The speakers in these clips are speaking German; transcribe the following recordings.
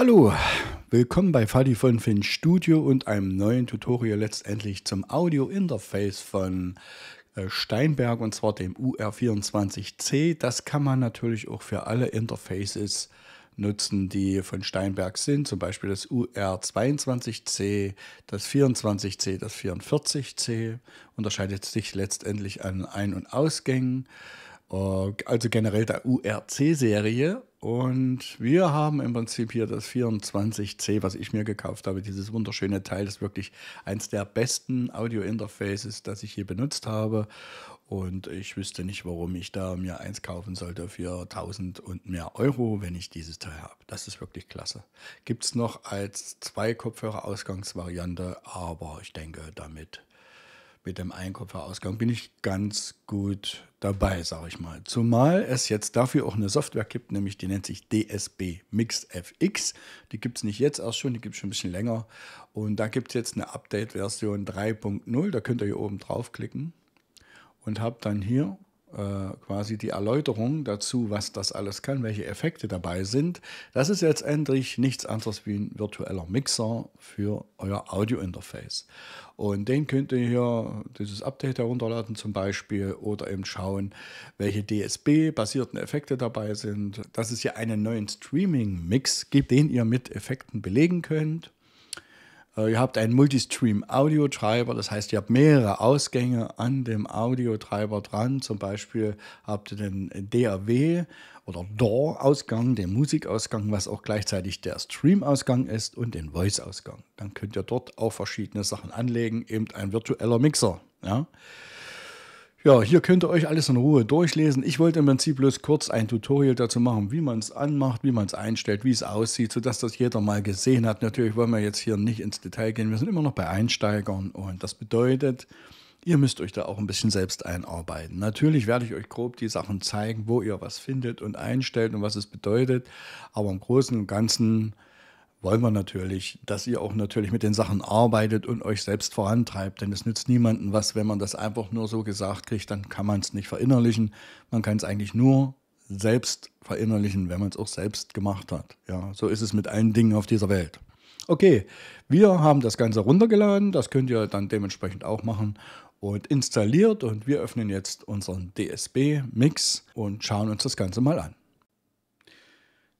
Hallo, willkommen bei Fadi von Finn Studio und einem neuen Tutorial letztendlich zum Audio-Interface von äh, Steinberg und zwar dem UR24C. Das kann man natürlich auch für alle Interfaces nutzen, die von Steinberg sind, zum Beispiel das UR22C, das 24C, das 44C, unterscheidet sich letztendlich an Ein- und Ausgängen. Äh, also generell der URC-Serie und wir haben im Prinzip hier das 24C, was ich mir gekauft habe, dieses wunderschöne Teil, das ist wirklich eins der besten Audio-Interfaces, das ich hier benutzt habe. Und ich wüsste nicht, warum ich da mir eins kaufen sollte für 1000 und mehr Euro, wenn ich dieses Teil habe. Das ist wirklich klasse. Gibt es noch als zwei Kopfhörer-Ausgangsvariante, aber ich denke, damit mit dem Einkäuferausgang bin ich ganz gut dabei, sage ich mal. Zumal es jetzt dafür auch eine Software gibt, nämlich die nennt sich DSB Mix FX. Die gibt es nicht jetzt erst schon, die gibt es schon ein bisschen länger. Und da gibt es jetzt eine Update-Version 3.0. Da könnt ihr hier oben draufklicken und habt dann hier äh, quasi die Erläuterung dazu, was das alles kann, welche Effekte dabei sind. Das ist letztendlich nichts anderes wie ein virtueller Mixer für euer Audio-Interface. Und den könnt ihr hier dieses Update herunterladen zum Beispiel oder eben schauen, welche DSB-basierten Effekte dabei sind. Dass es hier einen neuen Streaming-Mix gibt, den ihr mit Effekten belegen könnt. Äh, ihr habt einen Multistream-Audio-Treiber, das heißt, ihr habt mehrere Ausgänge an dem Audio-Treiber dran. Zum Beispiel habt ihr den DAW oder DAW-Ausgang, den Musikausgang, was auch gleichzeitig der Stream-Ausgang ist und den Voice-Ausgang. Dann könnt ihr dort auch verschiedene Sachen anlegen, eben ein virtueller Mixer. Ja? Ja, hier könnt ihr euch alles in Ruhe durchlesen. Ich wollte im Prinzip bloß kurz ein Tutorial dazu machen, wie man es anmacht, wie man es einstellt, wie es aussieht, sodass das jeder mal gesehen hat. Natürlich wollen wir jetzt hier nicht ins Detail gehen. Wir sind immer noch bei Einsteigern und das bedeutet, ihr müsst euch da auch ein bisschen selbst einarbeiten. Natürlich werde ich euch grob die Sachen zeigen, wo ihr was findet und einstellt und was es bedeutet. Aber im Großen und Ganzen wollen wir natürlich, dass ihr auch natürlich mit den Sachen arbeitet und euch selbst vorantreibt. Denn es nützt niemandem was, wenn man das einfach nur so gesagt kriegt, dann kann man es nicht verinnerlichen. Man kann es eigentlich nur selbst verinnerlichen, wenn man es auch selbst gemacht hat. Ja, so ist es mit allen Dingen auf dieser Welt. Okay, wir haben das Ganze runtergeladen, das könnt ihr dann dementsprechend auch machen und installiert und wir öffnen jetzt unseren DSB-Mix und schauen uns das Ganze mal an.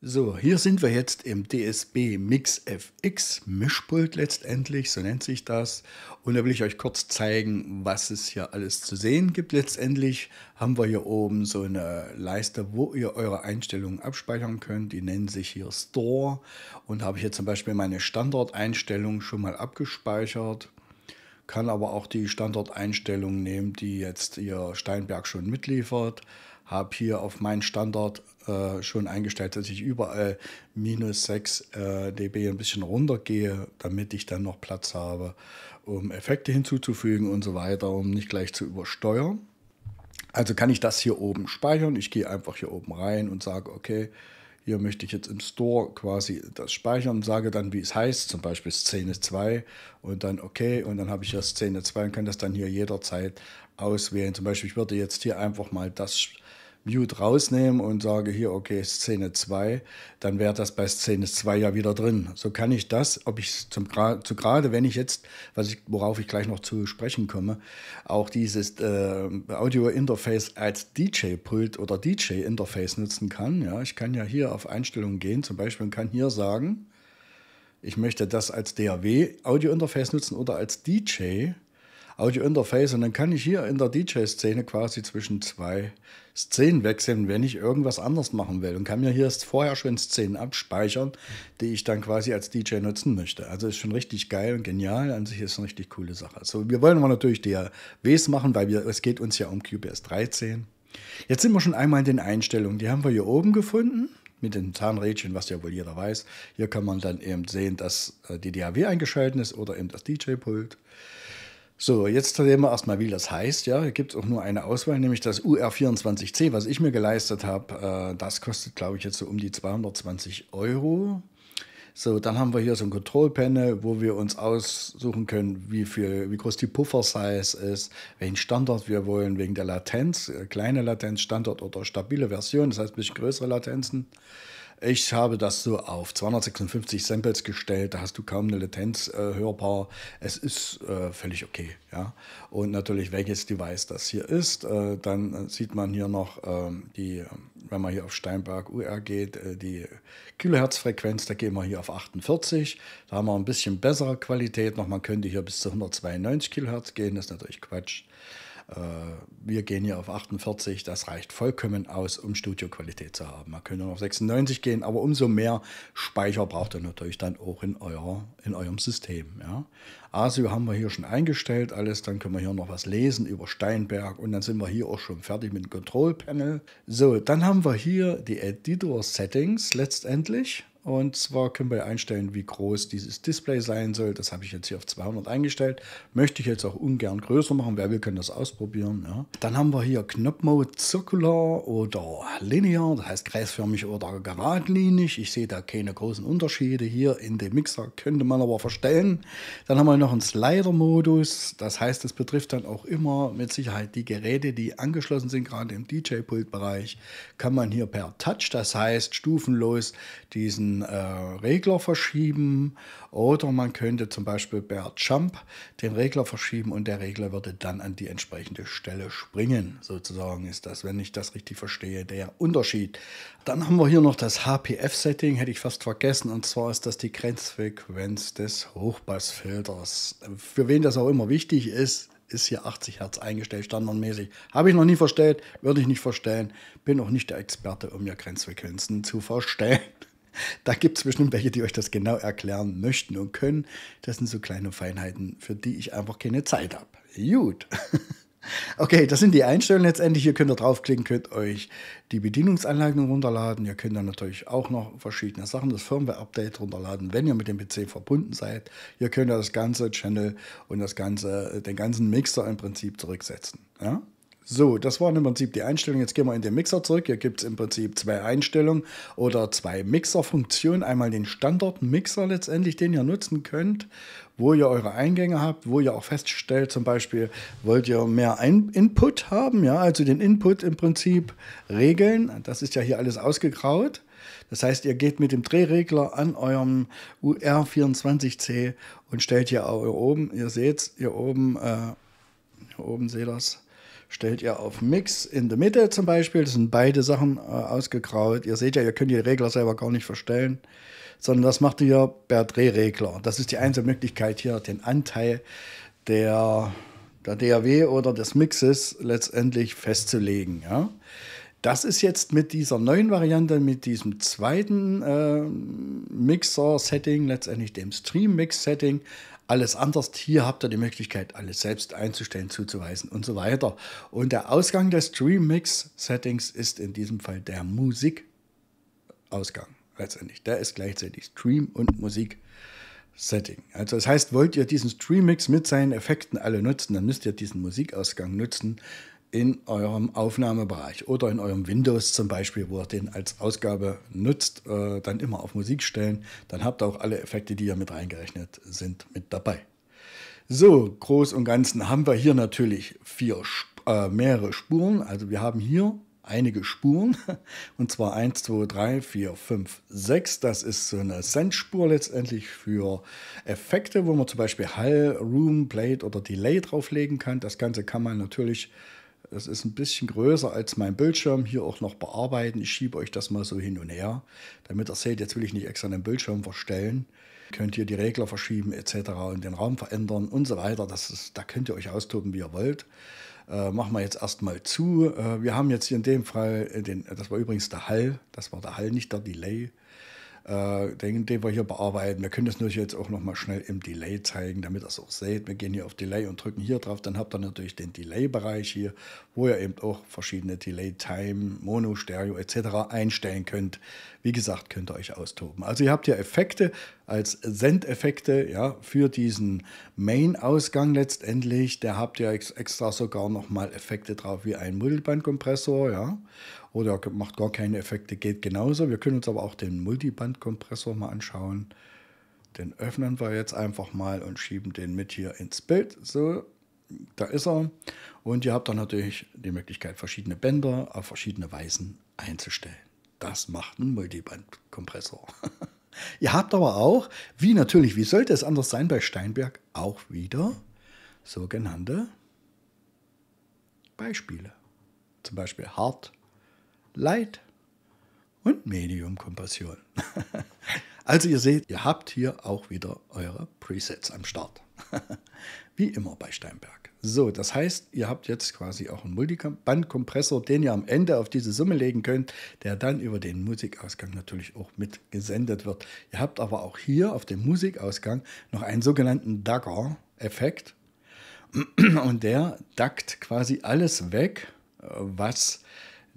So, hier sind wir jetzt im DSB Mix FX Mischpult letztendlich, so nennt sich das. Und da will ich euch kurz zeigen, was es hier alles zu sehen gibt. Letztendlich haben wir hier oben so eine Leiste, wo ihr eure Einstellungen abspeichern könnt. Die nennen sich hier Store und da habe ich hier zum Beispiel meine Standardeinstellungen schon mal abgespeichert kann aber auch die Standorteinstellung nehmen, die jetzt ihr Steinberg schon mitliefert. Habe hier auf meinen Standort äh, schon eingestellt, dass ich überall minus 6 äh, dB ein bisschen runtergehe, damit ich dann noch Platz habe, um Effekte hinzuzufügen und so weiter, um nicht gleich zu übersteuern. Also kann ich das hier oben speichern. Ich gehe einfach hier oben rein und sage, okay, hier möchte ich jetzt im Store quasi das speichern und sage dann, wie es heißt, zum Beispiel Szene 2 und dann okay und dann habe ich ja Szene 2 und kann das dann hier jederzeit auswählen. Zum Beispiel, ich würde jetzt hier einfach mal das Mute rausnehme und sage hier, okay, Szene 2, dann wäre das bei Szene 2 ja wieder drin. So kann ich das, ob ich zum zu gerade, wenn ich jetzt, was ich, worauf ich gleich noch zu sprechen komme, auch dieses äh, Audio-Interface als DJ-Pult oder DJ-Interface nutzen kann. Ja, ich kann ja hier auf Einstellungen gehen, zum Beispiel und kann hier sagen, ich möchte das als DAW-Audio-Interface nutzen oder als DJ-Interface Audio-Interface und dann kann ich hier in der DJ-Szene quasi zwischen zwei Szenen wechseln, wenn ich irgendwas anders machen will und kann mir hier vorher schon Szenen abspeichern, die ich dann quasi als DJ nutzen möchte. Also ist schon richtig geil und genial, an sich ist eine richtig coole Sache. Also wir wollen aber natürlich DAWs machen, weil wir, es geht uns ja um QPS 13. Jetzt sind wir schon einmal in den Einstellungen, die haben wir hier oben gefunden mit den Zahnrädchen, was ja wohl jeder weiß. Hier kann man dann eben sehen, dass äh, die DAW eingeschaltet ist oder eben das DJ-Pult. So, jetzt sehen wir erstmal, wie das heißt. Ja, es gibt auch nur eine Auswahl, nämlich das UR24C, was ich mir geleistet habe. Äh, das kostet, glaube ich, jetzt so um die 220 Euro. So, dann haben wir hier so ein Control Panel, wo wir uns aussuchen können, wie, viel, wie groß die Puffer-Size ist, welchen Standard wir wollen, wegen der Latenz, äh, kleine Latenz, Standard oder stabile Version, das heißt ein bisschen größere Latenzen. Ich habe das so auf 256 Samples gestellt, da hast du kaum eine Latenz äh, hörbar. Es ist äh, völlig okay. Ja? Und natürlich, welches Device das hier ist, äh, dann sieht man hier noch ähm, die, ähm, wenn man hier auf Steinberg UR geht, äh, die Kilohertzfrequenz, da gehen wir hier auf 48. Da haben wir ein bisschen bessere Qualität noch. Man könnte hier bis zu 192 Kilohertz gehen, das ist natürlich Quatsch. Äh, wir gehen hier auf 48, das reicht vollkommen aus, um Studioqualität zu haben. Man könnte auf 96 gehen, aber umso mehr Speicher braucht ihr natürlich dann auch in, euer, in eurem System. Ja. ASIO haben wir hier schon eingestellt, alles, dann können wir hier noch was lesen über Steinberg und dann sind wir hier auch schon fertig mit dem Control Panel. So, dann haben wir hier die Editor Settings letztendlich. Und zwar können wir einstellen, wie groß dieses Display sein soll. Das habe ich jetzt hier auf 200 eingestellt. Möchte ich jetzt auch ungern größer machen. Wer will, kann das ausprobieren. Ja. Dann haben wir hier Knopfmode zirkular oder linear. Das heißt kreisförmig oder geradlinig. Ich sehe da keine großen Unterschiede. Hier in dem Mixer könnte man aber verstellen. Dann haben wir noch einen Slider-Modus. Das heißt, es betrifft dann auch immer mit Sicherheit die Geräte, die angeschlossen sind, gerade im DJ-Pult-Bereich. Kann man hier per Touch, das heißt stufenlos diesen äh, Regler verschieben oder man könnte zum Beispiel per Jump den Regler verschieben und der Regler würde dann an die entsprechende Stelle springen. Sozusagen ist das, wenn ich das richtig verstehe, der Unterschied. Dann haben wir hier noch das HPF-Setting, hätte ich fast vergessen, und zwar ist das die Grenzfrequenz des Hochpassfilters. Für wen das auch immer wichtig ist, ist hier 80 Hertz eingestellt, standardmäßig. Habe ich noch nie verstellt, würde ich nicht verstellen. Bin auch nicht der Experte, um mir Grenzfrequenzen zu verstellen da gibt es bestimmt welche, die euch das genau erklären möchten und können. Das sind so kleine Feinheiten, für die ich einfach keine Zeit habe. Gut. Okay, das sind die Einstellungen letztendlich. Hier könnt ihr draufklicken, könnt euch die Bedienungsanleitung runterladen. Ihr könnt dann natürlich auch noch verschiedene Sachen, das Firmware-Update runterladen, wenn ihr mit dem PC verbunden seid. Ihr könnt das ganze Channel und das ganze, den ganzen Mixer im Prinzip zurücksetzen. Ja? So, das waren im Prinzip die Einstellungen. Jetzt gehen wir in den Mixer zurück. Hier gibt es im Prinzip zwei Einstellungen oder zwei Mixer-Funktionen. Einmal den Standard-Mixer letztendlich, den ihr nutzen könnt, wo ihr eure Eingänge habt, wo ihr auch feststellt, zum Beispiel, wollt ihr mehr Ein Input haben, ja, also den Input im Prinzip regeln. Das ist ja hier alles ausgegraut. Das heißt, ihr geht mit dem Drehregler an eurem UR24C und stellt hier auch hier oben, ihr seht hier oben, äh, hier oben seht ihr das, stellt ihr auf Mix in der Mitte zum Beispiel. Das sind beide Sachen äh, ausgegraut. Ihr seht ja, ihr könnt die Regler selber gar nicht verstellen, sondern das macht ihr per Drehregler. Das ist die einzige Möglichkeit hier, den Anteil der, der DAW oder des Mixes letztendlich festzulegen. Ja? Das ist jetzt mit dieser neuen Variante, mit diesem zweiten äh, Mixer-Setting, letztendlich dem Stream-Mix-Setting, alles anders. Hier habt ihr die Möglichkeit, alles selbst einzustellen, zuzuweisen und so weiter. Und der Ausgang des Dream Settings ist in diesem Fall der Musikausgang letztendlich. Der ist gleichzeitig Stream und Musik. Setting. Also das heißt, wollt ihr diesen Stream Mix mit seinen Effekten alle nutzen, dann müsst ihr diesen Musikausgang nutzen, in eurem Aufnahmebereich oder in eurem Windows zum Beispiel, wo ihr den als Ausgabe nutzt, äh, dann immer auf Musik stellen. Dann habt ihr auch alle Effekte, die ja mit reingerechnet sind, mit dabei. So, groß und ganzen haben wir hier natürlich vier, äh, mehrere Spuren. Also wir haben hier einige Spuren. Und zwar 1, 2, 3, 4, 5, 6. Das ist so eine Sendspur letztendlich für Effekte, wo man zum Beispiel Hall, Room, Plate oder Delay drauflegen kann. Das Ganze kann man natürlich es ist ein bisschen größer als mein Bildschirm. Hier auch noch bearbeiten. Ich schiebe euch das mal so hin und her, damit ihr seht, jetzt will ich nicht extra den Bildschirm verstellen. Könnt ihr die Regler verschieben etc. und den Raum verändern und so weiter. Das ist, da könnt ihr euch austoben, wie ihr wollt. Äh, machen wir jetzt erstmal zu. Äh, wir haben jetzt hier in dem Fall, äh, den, das war übrigens der Hall. Das war der Hall, nicht der Delay. Äh, den, den wir hier bearbeiten. Wir können das natürlich jetzt auch nochmal schnell im Delay zeigen, damit ihr es auch seht. Wir gehen hier auf Delay und drücken hier drauf. Dann habt ihr natürlich den Delay-Bereich hier, wo ihr eben auch verschiedene Delay-Time, Mono, Stereo etc. einstellen könnt. Wie gesagt, könnt ihr euch austoben. Also ihr habt hier Effekte als Sendeffekte ja, für diesen Main-Ausgang letztendlich. Da habt ihr extra sogar nochmal Effekte drauf wie ein Mittelbandkompressor. Ja oder macht gar keine Effekte, geht genauso. Wir können uns aber auch den Multiband-Kompressor mal anschauen. Den öffnen wir jetzt einfach mal und schieben den mit hier ins Bild. So, da ist er. Und ihr habt dann natürlich die Möglichkeit, verschiedene Bänder auf verschiedene Weisen einzustellen. Das macht ein Multiband-Kompressor. ihr habt aber auch, wie natürlich, wie sollte es anders sein bei Steinberg, auch wieder sogenannte Beispiele. Zum Beispiel hart, Leid und Medium-Kompression. also ihr seht, ihr habt hier auch wieder eure Presets am Start. Wie immer bei Steinberg. So, das heißt, ihr habt jetzt quasi auch einen Multibandkompressor, den ihr am Ende auf diese Summe legen könnt, der dann über den Musikausgang natürlich auch mitgesendet wird. Ihr habt aber auch hier auf dem Musikausgang noch einen sogenannten Dagger-Effekt. Und der dackt quasi alles weg, äh, was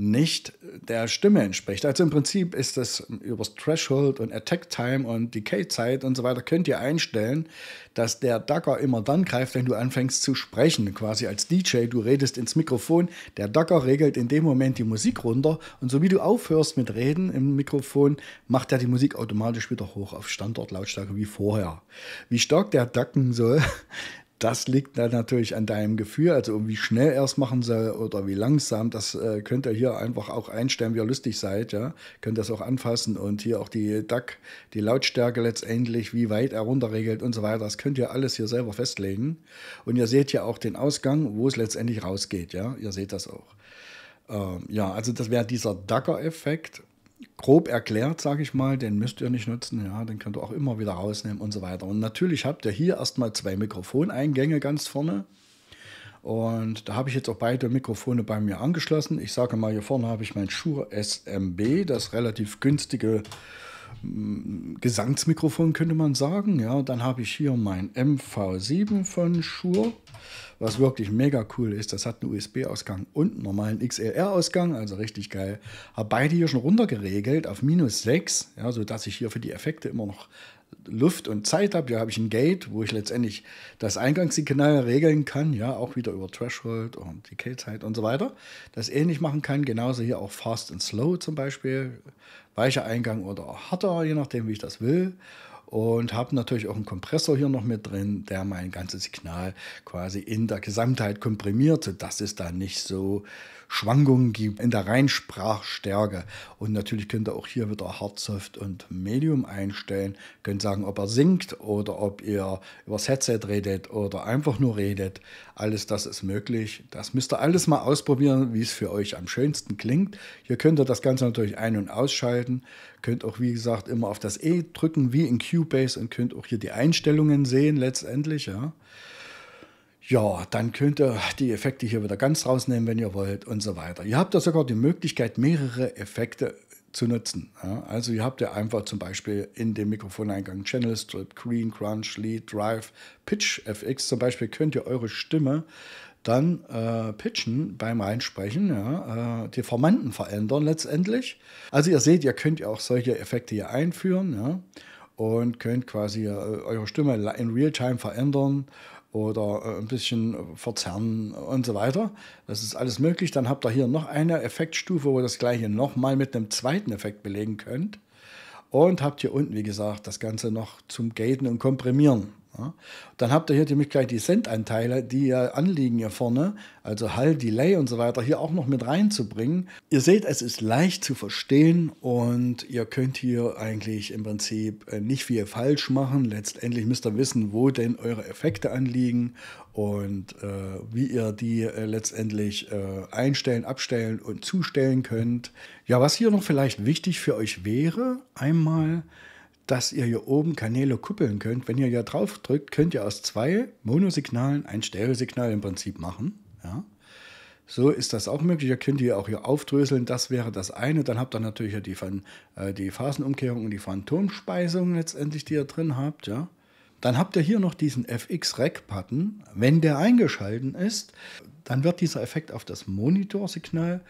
nicht der Stimme entspricht. Also im Prinzip ist das über Threshold und Attack Time und Decay Zeit und so weiter könnt ihr einstellen, dass der Ducker immer dann greift, wenn du anfängst zu sprechen. Quasi als DJ, du redest ins Mikrofon, der Ducker regelt in dem Moment die Musik runter und so wie du aufhörst mit Reden im Mikrofon, macht er die Musik automatisch wieder hoch auf Standortlautstärke wie vorher. Wie stark der Dacken soll, das liegt dann natürlich an deinem Gefühl, also wie schnell er es machen soll oder wie langsam. Das äh, könnt ihr hier einfach auch einstellen, wie ihr lustig seid. Ja? Könnt das auch anfassen und hier auch die DAC, die Lautstärke letztendlich, wie weit er runterregelt und so weiter. Das könnt ihr alles hier selber festlegen. Und ihr seht ja auch den Ausgang, wo es letztendlich rausgeht. Ja? Ihr seht das auch. Ähm, ja, also das wäre dieser Dacker-Effekt grob erklärt, sage ich mal, den müsst ihr nicht nutzen, ja, den könnt ihr auch immer wieder rausnehmen und so weiter. Und natürlich habt ihr hier erstmal zwei Mikrofoneingänge ganz vorne. Und da habe ich jetzt auch beide Mikrofone bei mir angeschlossen. Ich sage mal, hier vorne habe ich mein Shure SMB, das relativ günstige mm, Gesangsmikrofon könnte man sagen. Ja, dann habe ich hier mein MV7 von Shure was wirklich mega cool ist, das hat einen USB-Ausgang und einen normalen XLR-Ausgang, also richtig geil. Habe beide hier schon runtergeregelt auf minus 6, ja, sodass ich hier für die Effekte immer noch Luft und Zeit habe. Hier habe ich ein Gate, wo ich letztendlich das Eingangssignal regeln kann, ja, auch wieder über Threshold und die K-Zeit und so weiter. Das ähnlich machen kann, genauso hier auch Fast und Slow zum Beispiel, weicher Eingang oder harter, je nachdem, wie ich das will und habe natürlich auch einen Kompressor hier noch mit drin, der mein ganzes Signal quasi in der Gesamtheit komprimiert, sodass es dann nicht so Schwankungen gibt in der Reinsprachstärke. Und natürlich könnt ihr auch hier wieder Hard, Soft und Medium einstellen. könnt sagen, ob er singt oder ob ihr übers Headset redet oder einfach nur redet. Alles das ist möglich. Das müsst ihr alles mal ausprobieren, wie es für euch am schönsten klingt. Hier könnt ihr das Ganze natürlich ein- und ausschalten. Könnt auch, wie gesagt, immer auf das E drücken, wie in Cubase und könnt auch hier die Einstellungen sehen letztendlich. Ja. Ja, dann könnt ihr die Effekte hier wieder ganz rausnehmen, wenn ihr wollt und so weiter. Ihr habt da sogar die Möglichkeit, mehrere Effekte zu nutzen. Ja, also ihr habt ja einfach zum Beispiel in dem Mikrofoneingang Channel Strip, Green, Crunch, Lead, Drive, Pitch FX zum Beispiel könnt ihr eure Stimme dann äh, pitchen beim Reinsprechen, ja, äh, die Formanten verändern letztendlich. Also ihr seht, ihr könnt ja auch solche Effekte hier einführen ja, und könnt quasi äh, eure Stimme in Realtime verändern oder äh, ein bisschen äh, verzerren und so weiter. Das ist alles möglich. Dann habt ihr hier noch eine Effektstufe, wo ihr das gleiche nochmal mit einem zweiten Effekt belegen könnt. Und habt hier unten, wie gesagt, das Ganze noch zum Gaten und Komprimieren. Ja. Dann habt ihr hier nämlich gleich die Sendanteile, die ja anliegen hier vorne, also Hall, Delay und so weiter, hier auch noch mit reinzubringen. Ihr seht, es ist leicht zu verstehen und ihr könnt hier eigentlich im Prinzip äh, nicht viel falsch machen. Letztendlich müsst ihr wissen, wo denn eure Effekte anliegen und äh, wie ihr die äh, letztendlich äh, einstellen, abstellen und zustellen könnt. Ja, was hier noch vielleicht wichtig für euch wäre, einmal dass ihr hier oben Kanäle kuppeln könnt. Wenn ihr hier drauf drückt, könnt ihr aus zwei Monosignalen ein Stereosignal im Prinzip machen. Ja. So ist das auch möglich. Ihr könnt die auch hier aufdröseln. Das wäre das eine. Dann habt ihr natürlich die, äh, die Phasenumkehrung und die Phantomspeisung letztendlich, die ihr drin habt. Ja. Dann habt ihr hier noch diesen FX-Rack-Button. Wenn der eingeschalten ist, dann wird dieser Effekt auf das Monitorsignal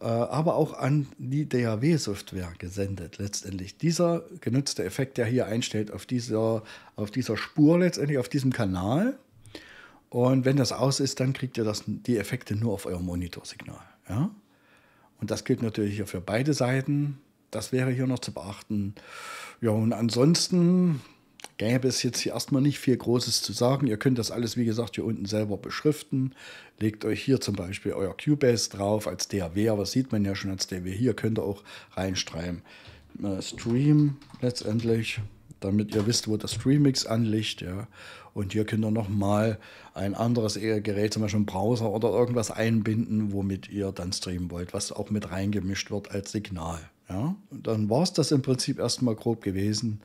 äh, aber auch an die DAW-Software gesendet letztendlich. Dieser genutzte Effekt, der hier einstellt, auf dieser, auf dieser Spur letztendlich, auf diesem Kanal. Und wenn das aus ist, dann kriegt ihr das, die Effekte nur auf eurem Monitorsignal. Ja? Und das gilt natürlich hier für beide Seiten. Das wäre hier noch zu beachten. Ja, und ansonsten Gäbe es jetzt hier erstmal nicht viel Großes zu sagen. Ihr könnt das alles, wie gesagt, hier unten selber beschriften. Legt euch hier zum Beispiel euer Cubase drauf als DAW, aber das sieht man ja schon als DAW. Hier könnt ihr auch reinstreiben. Äh, Stream letztendlich, damit ihr wisst, wo das Streamix anliegt. Ja. Und hier könnt ihr nochmal ein anderes Gerät, zum Beispiel einen Browser oder irgendwas einbinden, womit ihr dann streamen wollt, was auch mit reingemischt wird als Signal. Ja. Und dann war es das im Prinzip erstmal grob gewesen.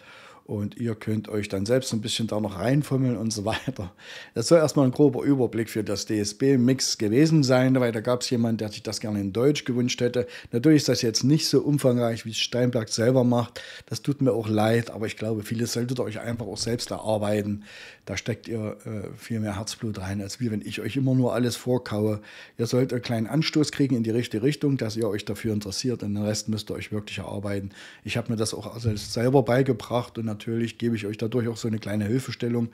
Und ihr könnt euch dann selbst ein bisschen da noch reinfummeln und so weiter. Das soll erstmal ein grober Überblick für das DSB-Mix gewesen sein, weil da gab es jemanden, der sich das gerne in Deutsch gewünscht hätte. Natürlich ist das jetzt nicht so umfangreich, wie Steinberg selber macht. Das tut mir auch leid, aber ich glaube, vieles solltet ihr euch einfach auch selbst erarbeiten. Da steckt ihr äh, viel mehr Herzblut rein, als wie wenn ich euch immer nur alles vorkaue. Ihr sollt einen kleinen Anstoß kriegen in die richtige Richtung, dass ihr euch dafür interessiert und den Rest müsst ihr euch wirklich erarbeiten. Ich habe mir das auch selbst selber beigebracht und natürlich natürlich gebe ich euch dadurch auch so eine kleine Hilfestellung,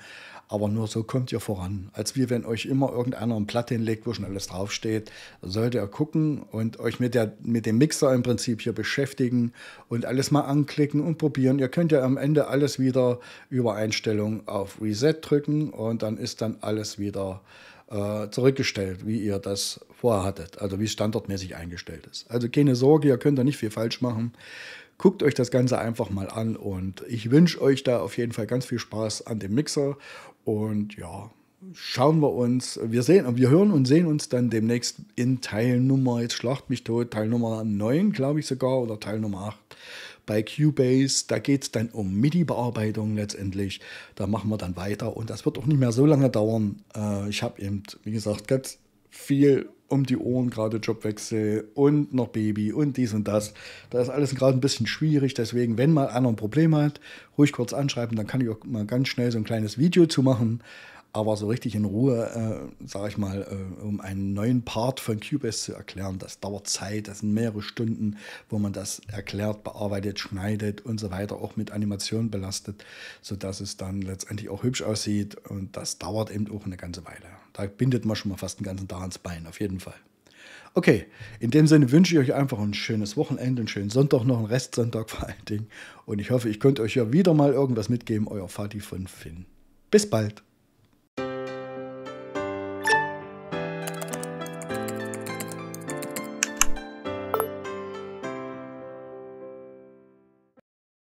aber nur so kommt ihr voran. Als wie wenn euch immer irgendeiner ein Platt hinlegt, wo schon alles draufsteht, solltet ihr gucken und euch mit, der, mit dem Mixer im Prinzip hier beschäftigen und alles mal anklicken und probieren. Ihr könnt ja am Ende alles wieder über Einstellung auf Reset drücken und dann ist dann alles wieder äh, zurückgestellt, wie ihr das vorher hattet, also wie es standardmäßig eingestellt ist. Also keine Sorge, ihr könnt da nicht viel falsch machen. Guckt euch das Ganze einfach mal an und ich wünsche euch da auf jeden Fall ganz viel Spaß an dem Mixer. Und ja, schauen wir uns, wir sehen, wir hören und sehen uns dann demnächst in Teil Nummer, jetzt schlacht mich tot, Teil Nummer 9, glaube ich sogar, oder Teil Nummer 8 bei Cubase. Da geht es dann um MIDI-Bearbeitung letztendlich. Da machen wir dann weiter und das wird auch nicht mehr so lange dauern. Äh, ich habe eben, wie gesagt, ganz viel um die Ohren gerade Jobwechsel und noch Baby und dies und das. Da ist alles gerade ein bisschen schwierig. Deswegen, wenn mal einer ein Problem hat, ruhig kurz anschreiben, dann kann ich auch mal ganz schnell so ein kleines Video zu machen. Aber so richtig in Ruhe, äh, sage ich mal, äh, um einen neuen Part von Cubase zu erklären, das dauert Zeit, das sind mehrere Stunden, wo man das erklärt, bearbeitet, schneidet und so weiter, auch mit Animationen belastet, sodass es dann letztendlich auch hübsch aussieht. Und das dauert eben auch eine ganze Weile. Da bindet man schon mal fast den ganzen Tag ans Bein, auf jeden Fall. Okay, in dem Sinne wünsche ich euch einfach ein schönes Wochenende, einen schönen Sonntag, noch einen Restsonntag vor allen Dingen. Und ich hoffe, ich konnte euch ja wieder mal irgendwas mitgeben. Euer Fadi von Finn. Bis bald.